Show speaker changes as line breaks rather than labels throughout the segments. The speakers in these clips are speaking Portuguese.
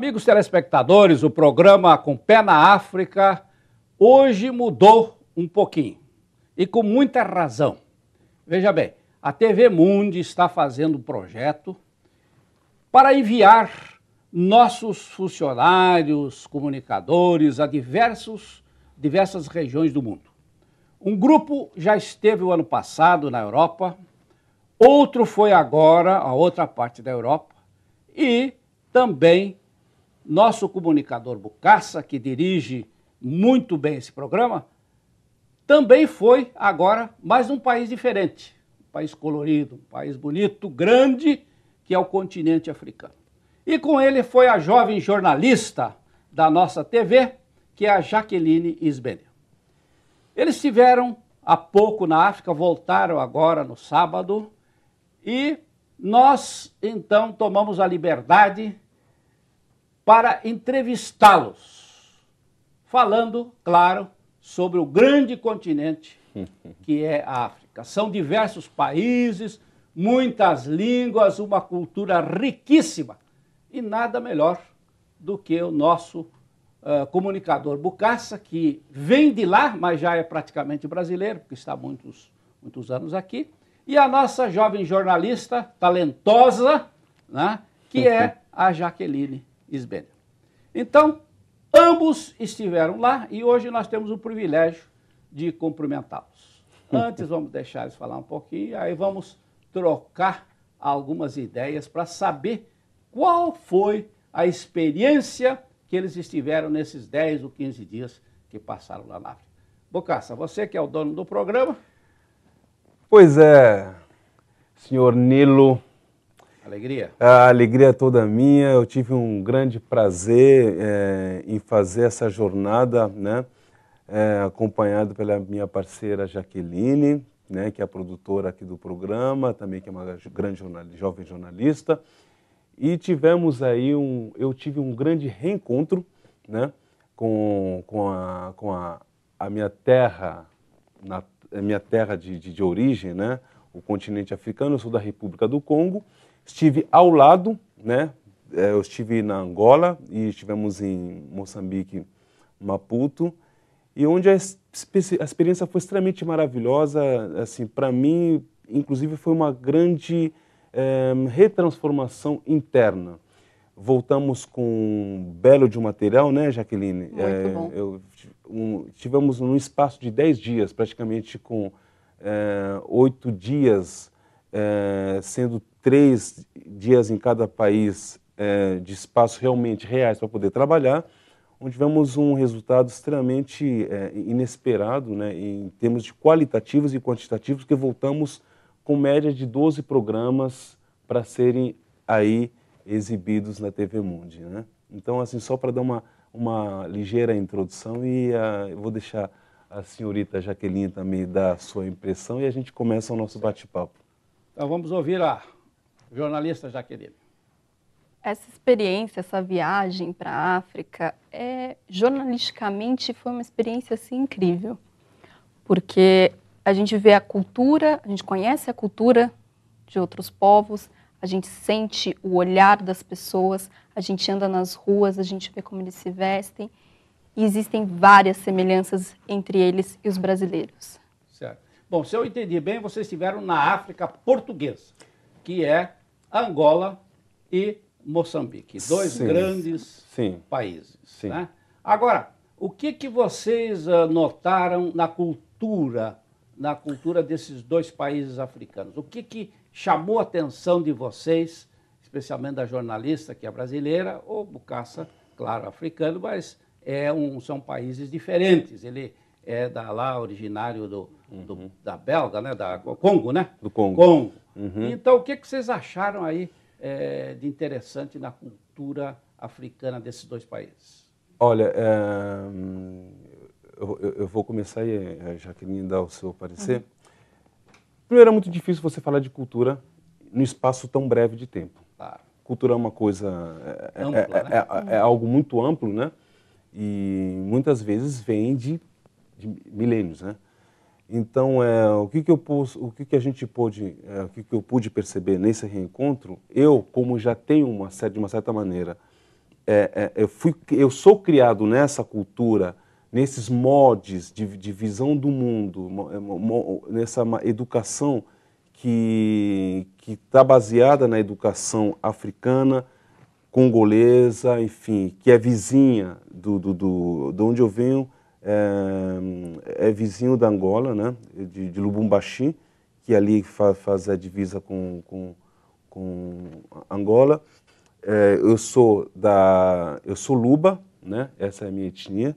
Amigos telespectadores, o programa Com Pé na África hoje mudou um pouquinho e com muita razão. Veja bem, a TV Mundi está fazendo um projeto para enviar nossos funcionários, comunicadores a diversos, diversas regiões do mundo. Um grupo já esteve o ano passado na Europa, outro foi agora a outra parte da Europa e também nosso comunicador Bucaça, que dirige muito bem esse programa, também foi agora mais um país diferente, um país colorido, um país bonito, grande, que é o continente africano. E com ele foi a jovem jornalista da nossa TV, que é a Jaqueline Isbener. Eles estiveram há pouco na África, voltaram agora no sábado, e nós então tomamos a liberdade para entrevistá-los, falando, claro, sobre o grande continente que é a África. São diversos países, muitas línguas, uma cultura riquíssima e nada melhor do que o nosso uh, comunicador Bucaça, que vem de lá, mas já é praticamente brasileiro, porque está há muitos, muitos anos aqui, e a nossa jovem jornalista talentosa, né, que é a Jaqueline Sbender. Então, ambos estiveram lá e hoje nós temos o privilégio de cumprimentá-los. Antes, vamos deixar eles falar um pouquinho, aí vamos trocar algumas ideias para saber qual foi a experiência que eles estiveram nesses 10 ou 15 dias que passaram lá na África. Bocaça, você que é o dono do programa.
Pois é, senhor Nilo Alegria. A alegria é toda minha. Eu tive um grande prazer é, em fazer essa jornada, né? É, acompanhado pela minha parceira Jaqueline, né, que é a produtora aqui do programa, também que é uma grande jornalista, jovem jornalista. E tivemos aí um, eu tive um grande reencontro, né, com, com, a, com a, a minha terra, na, minha terra de, de, de origem, né, o continente africano, eu sou da República do Congo, Estive ao lado, né? É, eu estive na Angola e estivemos em Moçambique, Maputo, e onde a, a experiência foi extremamente maravilhosa. Assim, para mim, inclusive, foi uma grande é, retransformação interna. Voltamos com um belo de um material, né, Jaqueline? Muito é, bom. Eu, um, tivemos um espaço de 10 dias, praticamente com eh, oito é, dias, é, sendo três dias em cada país é, de espaços realmente reais para poder trabalhar, onde tivemos um resultado extremamente é, inesperado, né, em termos de qualitativos e quantitativos, que voltamos com média de 12 programas para serem aí exibidos na TV Mundi. Né? Então, assim, só para dar uma, uma ligeira introdução e uh, vou deixar a senhorita Jaqueline também dar a sua impressão e a gente começa o nosso bate-papo.
Então vamos ouvir a jornalista Jaqueline.
Essa experiência, essa viagem para a África, é, jornalisticamente foi uma experiência assim, incrível, porque a gente vê a cultura, a gente conhece a cultura de outros povos, a gente sente o olhar das pessoas, a gente anda nas ruas, a gente vê como eles se vestem, e existem várias semelhanças entre eles e os brasileiros.
Certo. Bom, se eu entendi bem, vocês estiveram na África portuguesa, que é Angola e Moçambique. Dois sim, grandes sim, países. Sim. Né? Agora, o que, que vocês ah, notaram na cultura, na cultura desses dois países africanos? O que, que chamou a atenção de vocês, especialmente da jornalista que é brasileira, ou Bucaça, claro, africano, mas é um, são países diferentes. Ele, é da lá, originário do, uhum. do da Belga, né? Da Congo, né? Do Congo. Congo. Uhum. Então, o que, que vocês acharam aí é, de interessante na cultura africana desses dois países?
Olha, é, eu, eu, vou começar e a é, Jaqueline dar o seu parecer. Uhum. Primeiro, é muito difícil você falar de cultura num espaço tão breve de tempo. Claro. Cultura é uma coisa. É, é ampla, é, é, né? é, é, algo muito amplo, né? E muitas vezes vem de de milênios, né? Então, é, o que que eu posso, o que que a gente pôde, é, o que que eu pude perceber nesse reencontro, eu como já tenho uma certa, de uma certa maneira, é, é, eu fui, eu sou criado nessa cultura, nesses mods de, de visão do mundo, é, nessa educação que está baseada na educação africana, congolesa, enfim, que é vizinha do, do, do, onde eu venho é, é vizinho da Angola, né, de, de Lubumbashi, que ali faz a divisa com, com, com Angola. É, eu sou da, eu sou Luba, né, essa é a minha etnia.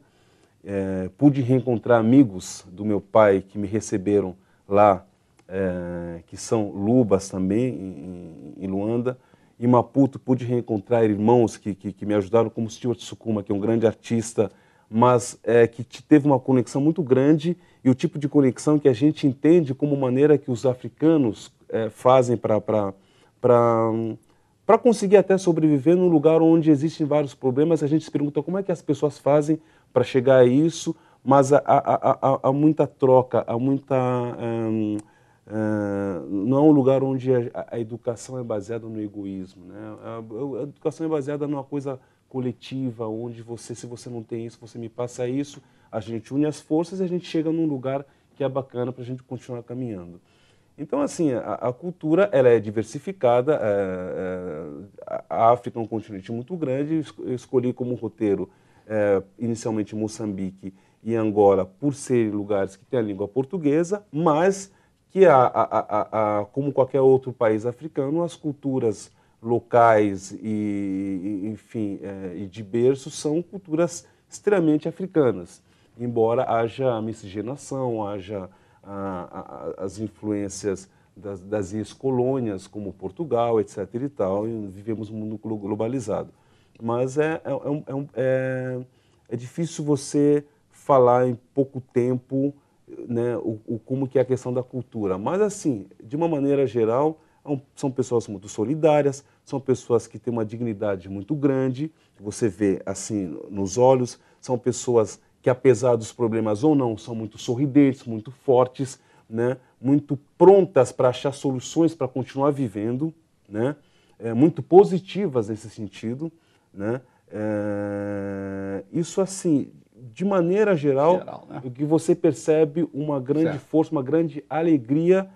É, pude reencontrar amigos do meu pai que me receberam lá, é, que são Lubas também, em, em Luanda em Maputo pude reencontrar irmãos que, que, que, me ajudaram, como Stuart Sukuma, que é um grande artista mas é, que teve uma conexão muito grande e o tipo de conexão que a gente entende como maneira que os africanos é, fazem para conseguir até sobreviver num lugar onde existem vários problemas. A gente se pergunta como é que as pessoas fazem para chegar a isso, mas há, há, há, há muita troca, há muita. Hum, não é um lugar onde a, a, educação é baseada no egoísmo. Né? A, a, educação é baseada numa coisa coletiva, onde você, se você não tem isso, você me passa isso, a gente une as forças e a gente chega num lugar que é bacana para a gente continuar caminhando. Então, assim, a, a cultura ela é diversificada, é, é, a África é um continente muito grande, eu escolhi como roteiro é, inicialmente Moçambique e Angola por serem lugares que têm a língua portuguesa, mas que, a, a, como qualquer outro país africano, as culturas locais e, enfim, é, e de berço são culturas extremamente africanas, embora haja miscigenação, haja a, a, as influências das, das ex-colônias, como Portugal, etc. e tal, e vivemos um mundo globalizado. Mas é, é, é é, é, é difícil você falar em pouco tempo né, o, o, como que é a questão da cultura. Mas, assim, de uma maneira geral, então, são pessoas muito solidárias, são pessoas que têm uma dignidade muito grande, você vê assim nos olhos, são pessoas que, apesar dos problemas ou não, são muito sorridentes, muito fortes, né? muito prontas para achar soluções para continuar vivendo, né? é, muito positivas nesse sentido. Né? É... isso, assim, de maneira geral, geral né? que você percebe uma grande certo. força, uma grande alegria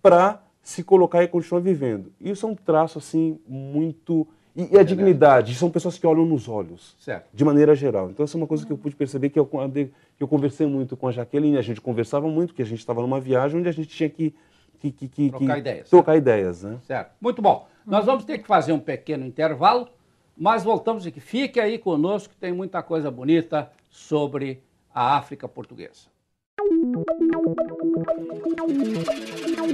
para se colocar e continuar vivendo. Isso é um traço, assim, muito. E, e a dignidade, são pessoas que olham nos olhos, certo. de maneira geral. Então, essa é uma coisa que eu pude perceber que eu, que eu conversei muito com a Jaqueline, a gente conversava muito, que a gente estava numa viagem onde a gente tinha que. que, que, que trocar ideias. Né? Trocar ideias, né?
Certo. Muito bom. Nós vamos ter que fazer um pequeno intervalo, mas voltamos aqui. Fique aí conosco, tem muita coisa bonita sobre a África portuguesa.